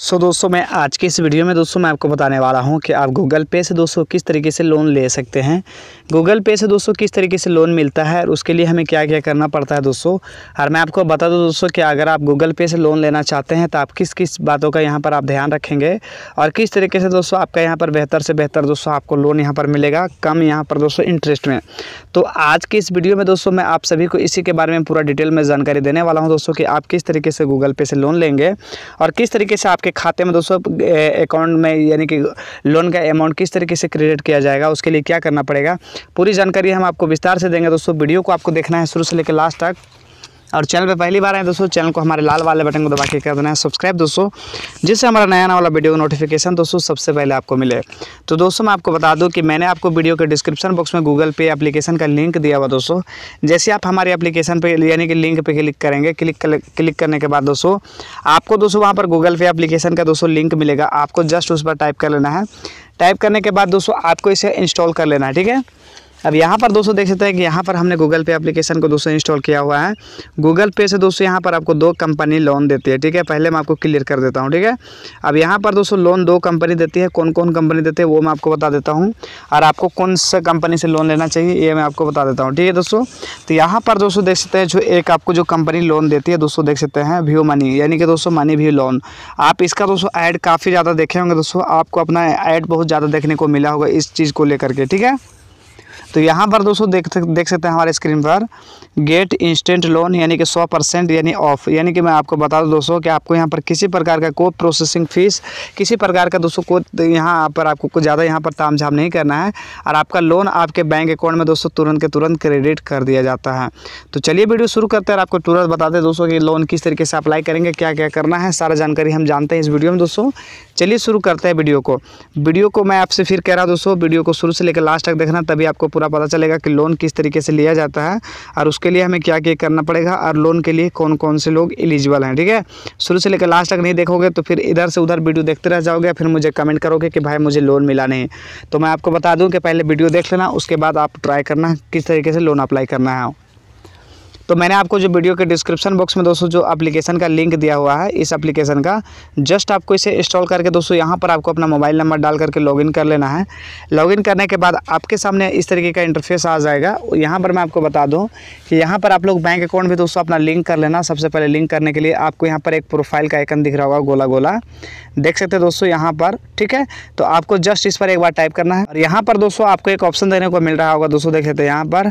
सो so, दोस्तों मैं आज के इस वीडियो में दोस्तों मैं आपको बताने वाला हूं कि आप गूगल पे से दोस्तों किस तरीके से लोन ले सकते हैं गूगल पे से दोस्तों किस तरीके से लोन मिलता है और उसके लिए हमें क्या क्या करना पड़ता है दोस्तों और मैं आपको बता दूं दोस्तों कि अगर आप गूगल पे से लोन लेना चाहते हैं तो आप किस किस बातों का यहाँ पर आप ध्यान रखेंगे और किस तरीके से दोस्तों आपका यहाँ पर बेहतर से बेहतर दोस्तों आपको लोन यहाँ पर मिलेगा कम यहाँ पर दोस्तों इंटरेस्ट में तो आज के इस वीडियो में दोस्तों मैं आप सभी को इसी के बारे में पूरा डिटेल में जानकारी देने वाला हूँ दोस्तों कि आप किस तरीके से गूगल पे से लोन लेंगे और किस तरीके से आपके आपके खाते में दोस्तों अकाउंट में यानी कि लोन का अमाउंट किस तरीके से क्रेडिट किया जाएगा उसके लिए क्या करना पड़ेगा पूरी जानकारी हम आपको विस्तार से देंगे दोस्तों वीडियो को आपको देखना है शुरू से लेकर लास्ट तक और चैनल पे पहली बार आए दोस्तों चैनल को हमारे लाल वाले बटन को दबा के कर देना है सब्सक्राइब दोस्तों जिससे हमारा नया नया वाला वीडियो का नोटिफिकेशन दोस्तों सबसे पहले आपको मिले तो दोस्तों मैं आपको बता दूं कि मैंने आपको वीडियो के डिस्क्रिप्शन बॉक्स में गूगल पे एप्लीकेशन का लिंक दिया हुआ दोस्तों जैसे आप हमारे एप्लीकेशन पर यानी कि लिंक पर क्लिक करेंगे क्लिक क्लिक करने के बाद दोस्तों आपको दोस्तों वहाँ पर गूगल पे एप्लीकेशन का दोस्तों लिंक मिलेगा आपको जस्ट उस पर टाइप कर लेना है टाइप करने के बाद दोस्तों आपको इसे इंस्टॉल कर लेना है ठीक है अब यहाँ पर दोस्तों देख सकते हैं कि यहाँ पर हमने गूगल पे एप्लीकेशन को दोस्तों इंस्टॉल किया हुआ है गूगल पे से दोस्तों यहाँ पर आपको दो कंपनी लोन देती है ठीक है पहले मैं आपको क्लियर कर देता हूँ ठीक है अब यहाँ पर दोस्तों लोन दो कंपनी देती है कौन कौन कंपनी देती है वो मैं आपको बता देता हूँ और आपको कौन सा कंपनी से लोन लेना चाहिए ये मैं आपको बता देता हूँ ठीक है दोस्तों तो यहाँ पर दोस्तों देख सकते हैं जो एक आपको जो कंपनी लोन देती है दोस्तों देख सकते हैं व्यू मनी यानी कि दोस्तों मनी व्यू लोन आप इसका दोस्तों ऐड काफ़ी ज़्यादा देखे होंगे दोस्तों आपको अपना ऐड बहुत ज़्यादा देखने को मिला होगा इस चीज़ को लेकर के ठीक है तो यहाँ पर दोस्तों देख देख सकते हैं हमारे स्क्रीन पर गेट इंस्टेंट लोन यानी कि सौ परसेंट यानी ऑफ यानी कि मैं आपको बता दूँ दोस्तों कि आपको यहाँ पर किसी प्रकार का कोई प्रोसेसिंग फ़ीस किसी प्रकार का दोस्तों को तो यहाँ पर आपको कुछ ज़्यादा यहाँ पर ताम झाम नहीं करना है और आपका लोन आपके बैंक अकाउंट में दोस्तों तुरंत के तुरंत क्रेडिट कर दिया जाता है तो चलिए वीडियो शुरू करते हैं आपको तुरंत बताते हैं दोस्तों कि लोन किस तरीके से अप्लाई करेंगे क्या क्या करना है सारा जानकारी हम जानते हैं इस वीडियो में दोस्तों चलिए शुरू करते हैं वीडियो को वीडियो को मैं आपसे फिर कह रहा हूँ दोस्तों वीडियो को शुरू से लेकर लास्ट तक देखना तभी आपको पूरा पता चलेगा कि लोन किस तरीके से लिया जाता है और उसके लिए हमें क्या क्या करना पड़ेगा और लोन के लिए कौन कौन से लोग एलिजिबल हैं ठीक है शुरू से लेकर लास्ट तक नहीं देखोगे तो फिर इधर से उधर वीडियो देखते रह जाओगे फिर मुझे कमेंट करोगे कि भाई मुझे लोन मिला नहीं तो मैं आपको बता दूँ कि पहले वीडियो देख लेना उसके बाद आप ट्राई करना किस तरीके से लोन अप्लाई करना है तो मैंने आपको जो वीडियो के डिस्क्रिप्शन बॉक्स में दोस्तों जो एप्लीकेशन का लिंक दिया हुआ है इस एप्लीकेशन का जस्ट आपको इसे इंस्टॉल करके दोस्तों यहाँ पर आपको अपना मोबाइल नंबर डाल करके लॉगिन कर लेना है लॉगिन करने के बाद आपके सामने इस तरीके का इंटरफेस आ जाएगा यहाँ पर मैं आपको बता दूँ कि यहाँ पर आप लोग बैंक अकाउंट भी दोस्तों अपना लिंक कर लेना सबसे पहले लिंक करने के लिए आपको यहाँ पर एक प्रोफाइल का आइकन दिख रहा होगा गोला गोला देख सकते हैं दोस्तों यहाँ पर ठीक है तो आपको जस्ट इस पर एक बार टाइप करना है और यहाँ पर दोस्तों आपको एक ऑप्शन देने को मिल रहा होगा दोस्तों देख सकते हैं यहाँ पर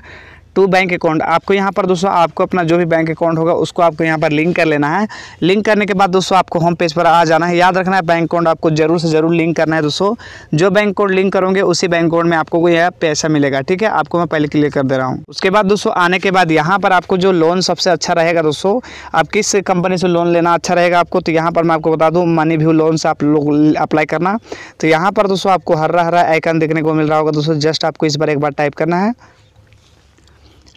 टू बैंक अकाउंट आपको यहाँ पर दोस्तों आपको अपना जो भी बैंक अकाउंट होगा उसको आपको यहाँ पर लिंक कर लेना है लिंक करने के बाद दोस्तों आपको होम पेज पर आ जाना है याद रखना है बैंक अकाउंट आपको जरूर से ज़रूर लिंक करना है दोस्तों जो बैंक अकाउंट लिंक करोगे उसी बैंक अकाउंट में आपको यह पैसा मिलेगा ठीक है आपको मैं पहले क्लियर कर दे रहा हूँ उसके बाद दोस्तों आने के बाद यहाँ पर आपको जो लोन सबसे अच्छा रहेगा दोस्तों आप किस कंपनी से लोन लेना अच्छा रहेगा आपको तो यहाँ पर मैं आपको बता दूँ मनी व्यू लोन से आप लोग अप्लाई करना तो यहाँ पर दोस्तों आपको हरा हरा आइकन देखने को मिल रहा होगा दोस्तों जस्ट आपको इस बार एक बार टाइप करना है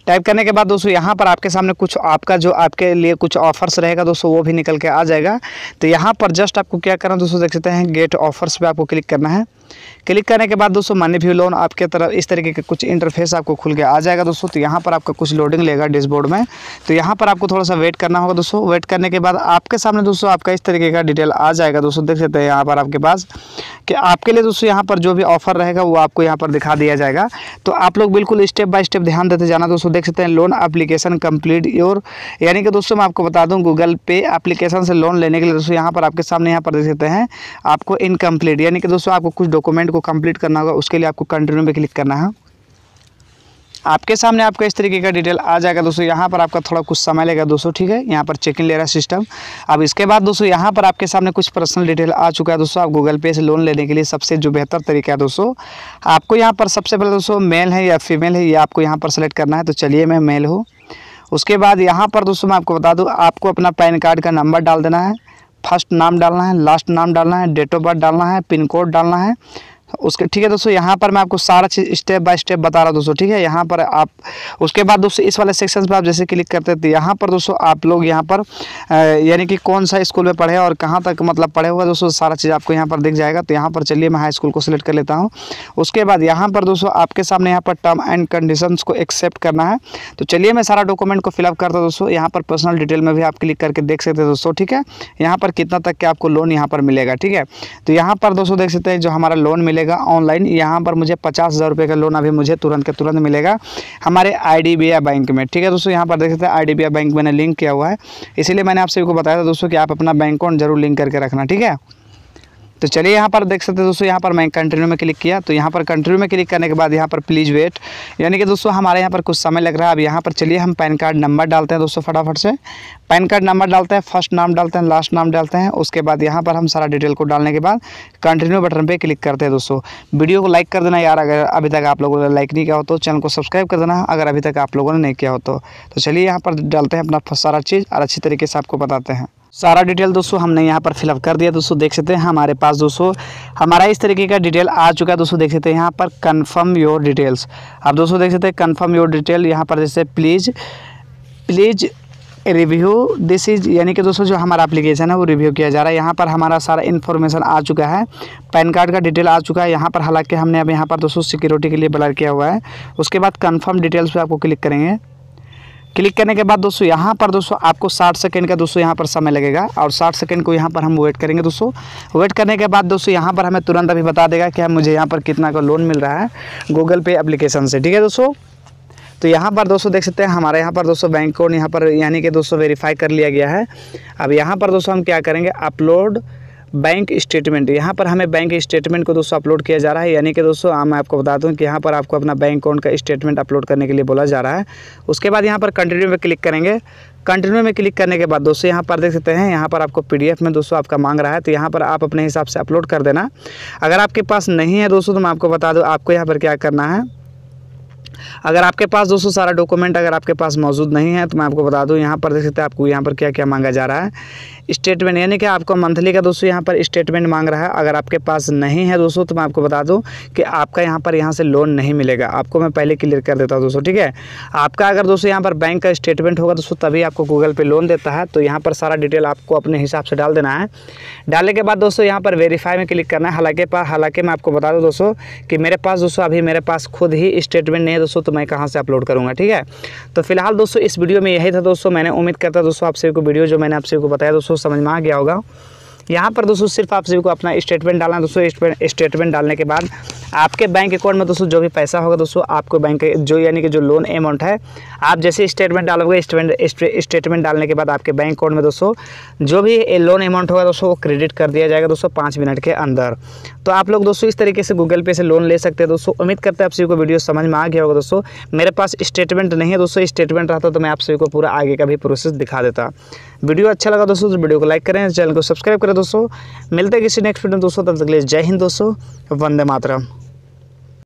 टाइप करने के बाद दोस्तों यहाँ पर आपके सामने कुछ आपका जो आपके लिए कुछ ऑफर्स रहेगा दोस्तों वो भी निकल के आ जाएगा तो यहाँ पर जस्ट आपको क्या करना दोस्तों देख सकते हैं गेट ऑफर्स पर आपको क्लिक करना है क्लिक करने के बाद दोस्तों मनी व्यू लोन आपके तरफ इस तरीके का कुछ इंटरफेस आपको खुल के आ जाएगा दोस्तों तो यहाँ पर आपका कुछ लोडिंग लेगा डैशबोर्ड में तो यहाँ पर आपको थोड़ा सा वेट करना होगा दोस्तों वेट करने के बाद आपके सामने दोस्तों आपका इस तरीके का डिटेल आ जाएगा दोस्तों देख सकते हैं यहाँ पर आपके पास कि आपके लिए दोस्तों यहाँ पर जो भी ऑफर रहेगा वो आपको यहाँ पर दिखा दिया जाएगा तो आप लोग बिल्कुल स्टेप बाय स्टेप ध्यान देते जाना दोस्तों देख सकते हैं लोन एप्लीकेशन कंप्लीट योर यानी कि दोस्तों मैं आपको बता दूँ गूगल पे एप्लीकेशन से लोन लेने के लिए दोस्तों यहाँ पर आपके सामने यहाँ पर देख सकते हैं आपको इनकम्प्लीट यानी कि दोस्तों आपको कुछ डॉक्यूमेंट को कंप्लीट करना होगा उसके लिए आपको कंटिन्यू पर क्लिक करना है आपके सामने आपका इस तरीके का डिटेल आ जाएगा दोस्तों यहाँ पर आपका थोड़ा कुछ समय लेगा दोस्तों ठीक है यहाँ पर चेक इन ले रहा है सिस्टम अब इसके बाद दोस्तों यहाँ पर आपके सामने कुछ पर्सनल डिटेल आ चुका है दोस्तों आप गूगल पे से लोन लेने के लिए सबसे जो बेहतर तरीका है दोस्तों आपको यहाँ पर सबसे पहले दोस्तों मेल है या फीमेल है ये आपको यहाँ पर सेलेक्ट करना है तो चलिए मैं मेल हूँ उसके बाद यहाँ पर दोस्तों मैं आपको बता दूँ आपको अपना पैन कार्ड का नंबर डाल देना है फर्स्ट नाम डालना है लास्ट नाम डालना है डेट ऑफ बर्थ डालना है पिन कोड डालना है उसके ठीक है दोस्तों यहाँ पर मैं आपको सारा चीज़ स्टेप बाय स्टेप बता रहा हूँ दोस्तों ठीक है यहाँ पर आप उसके बाद दोस्तों इस वाले सेक्शन पर आप जैसे क्लिक करते थे यहाँ पर दोस्तों आप लोग यहाँ पर यानी कि कौन सा स्कूल में पढ़े और कहाँ तक मतलब पढ़े हुआ दोस्तों सारा चीज़ आपको यहाँ पर दिख जाएगा तो यहाँ पर चलिए मैं हाई स्कूल को सिलेक्ट कर लेता हूँ उसके बाद यहाँ पर दोस्तों आपके सामने यहाँ पर टर्म एंड कंडीशन को एक्सेप्ट करना है तो चलिए मैं सारा डॉक्यूमेंट को फिलअप करता हूँ दोस्तों यहाँ पर पर्सनल डिटेल में भी आप क्लिक करके देख सकते हैं दोस्तों ठीक है यहाँ पर कितना तक के आपको लोन यहाँ पर मिलेगा ठीक है तो यहाँ पर दोस्तों देख सकते हैं जो हमारा लोन मिलेगा मिलेगा ऑनलाइन यहाँ पर मुझे पचास हज़ार रुपये का लोन अभी मुझे तुरंत के तुरंत मिलेगा हमारे आई बैंक में ठीक है दोस्तों यहाँ पर देख सकते हैं आई बैंक मैंने लिंक किया हुआ है इसीलिए मैंने आप सभी को बताया था दोस्तों कि आप अपना बैंक अकाउंट जरूर लिंक करके रखना ठीक है तो चलिए यहाँ पर देख सकते हैं दोस्तों यहाँ पर मैं कंटिन्यू में क्लिक किया तो यहाँ पर कंटिन्यू में क्लिक करने के बाद यहाँ पर प्लीज़ वेट यानी कि दोस्तों हमारे यहाँ पर कुछ समय लग रहा है अब यहाँ पर चलिए हम पैन कार्ड नंबर डालते हैं दोस्तों फटाफट से पैन कार्ड नंबर डालते हैं फर्स्ट नाम डालते हैं लास्ट नाम डालते हैं उसके बाद यहाँ पर हम सारा डिटेल को डालने के बाद कंटिन्यू बटन पर क्लिक करते हैं दोस्तों वीडियो को लाइक कर देना यार अगर अभी तक आप लोगों ने लाइक नहीं किया हो तो चैनल को सब्सक्राइब कर देना अगर अभी तक आप लोगों ने नहीं किया हो तो।, तो चलिए यहाँ पर डालते हैं अपना सारा चीज़ और अच्छी तरीके से आपको बताते हैं सारा डिटेल दोस्तों हमने यहाँ पर फिलअप कर दिया दोस्तों देख सकते हैं हमारे पास दोस्तों हमारा इस तरीके का डिटेल आ चुका है दोस्तों देख सकते हैं यहाँ पर कन्फर्म योर डिटेल्स आप दोस्तों देख सकते हैं कन्फर्म योर डिटेल यहाँ पर जैसे please please review this is यानी कि दोस्तों जो हमारा एप्लीकेशन है वो रिव्यू किया जा रहा है यहाँ पर हमारा सारा इन्फॉर्मेशन आ चुका है पैन कार्ड का डिटेल आ चुका है यहाँ पर हालांकि हमने अब यहाँ पर दोस्तों सिक्योरिटी के लिए ब्लर किया हुआ है उसके बाद कन्फर्म डिटेल्स पे आपको क्लिक करेंगे क्लिक करने के बाद दोस्तों यहाँ पर दोस्तों आपको 60 सेकंड का दोस्तों यहाँ पर समय लगेगा और 60 सेकंड को यहाँ पर हम वेट करेंगे दोस्तों वेट करने के बाद दोस्तों यहाँ पर हमें तुरंत अभी बता देगा कि हम मुझे यहाँ पर कितना का लोन मिल रहा है गूगल पे एप्लीकेशन से ठीक है दोस्तों तो यहाँ पर दोस्तों देख सकते हैं हमारे यहाँ पर दोस्तों बैंक अकाउंट यहाँ पर यानी कि दोस्तों वेरीफाई कर लिया गया है अब यहाँ पर दोस्तों हम क्या करेंगे अपलोड बैंक स्टेटमेंट यहाँ पर हमें बैंक स्टेटमेंट को दोस्तों अपलोड किया जा रहा है यानी कि दोस्तों हाँ, मैं आपको बता दूँ कि यहाँ पर आपको अपना बैंक अकाउंट का स्टेटमेंट अपलोड करने के लिए बोला जा रहा है उसके बाद यहाँ पर कंटिन्यू में क्लिक करेंगे कंटिन्यू में क्लिक करने के बाद दोस्तों यहाँ पर देख सकते हैं यहाँ पर आपको पीडीएफ में दोस्तों आपका मांग रहा है तो यहाँ पर आप अपने हिसाब से अपलोड कर देना अगर आपके पास नहीं है दोस्तों तो मैं आपको बता दूँ आपको यहाँ पर क्या करना है अगर आपके पास दोस्तों सारा डॉक्यूमेंट अगर आपके पास मौजूद नहीं है तो मैं आपको बता दूँ यहाँ पर देख सकते हैं आपको यहाँ पर क्या क्या मांगा जा रहा है स्टेटमेंट यानी कि आपको मंथली का दोस्तों यहाँ पर स्टेटमेंट मांग रहा है अगर आपके पास नहीं है दोस्तों तो मैं आपको बता दूँ कि आपका यहाँ पर यहाँ से लोन नहीं मिलेगा आपको मैं पहले क्लियर कर देता हूँ दोस्तों ठीक है आपका अगर दोस्तों यहाँ पर बैंक का स्टेटमेंट होगा दोस्तों तभी आपको गूगल पे लोन देता है तो यहाँ पर सारा डिटेल आपको अपने हिसाब से डाल देना है डालने के बाद दोस्तों यहाँ पर वेरीफाई में क्लिक करना है हालांकि हालांकि मैं आपको बता दूँ दोस्तों कि मेरे पास दोस्तों अभी मेरे पास खुद ही स्टेटमेंट नहीं है दोस्तों तो मैं कहाँ से अपलोड करूँगा ठीक है तो फिलहाल दोस्तों इस वीडियो में यही था दोस्तों मैंने उम्मीद करता दोस्तों आप सभी को वीडियो जो मैंने आप सभी को बताया दोस्तों दोस्तों समझ में आ गया होगा यहाँ पर दोस्तों सिर्फ आप सभी को अपना स्टेटमेंट डालना है दोस्तों स्टेटमेंट डालने के बाद आपके बैंक अकाउंट में दोस्तों जो भी पैसा होगा दोस्तों आपको बैंक जो यानी कि जो लोन अमाउंट है आप जैसे स्टेटमेंट डालोगे स्टेटमेंट डालने के बाद आपके बैंक अकाउंट में दोस्तों जो भी लोन अमाउंट होगा दोस्तों वो क्रेडिट कर दिया जाएगा दोस्तों पाँच मिनट के अंदर तो आप लोग दोस्तों इस तरीके से गूगल पे से लोन ले सकते हैं दोस्तों उम्मीद करते हैं आप सभी को वीडियो समझ में आ गया होगा दोस्तों मेरे पास स्टेटमेंट नहीं है दोस्तों स्टेटमेंट रहता तो मैं आप सभी को पूरा आगे का भी प्रोसेस दिखा देता वीडियो अच्छा लगा दोस्तों तो वीडियो को लाइक करें चैनल को सब्सक्राइब करें दोस्तों मिलते हैं किसी नेक्स्ट वीडियो में दोस्तों तब तक लिए जय हिंद दोस्तों वंदे मातरम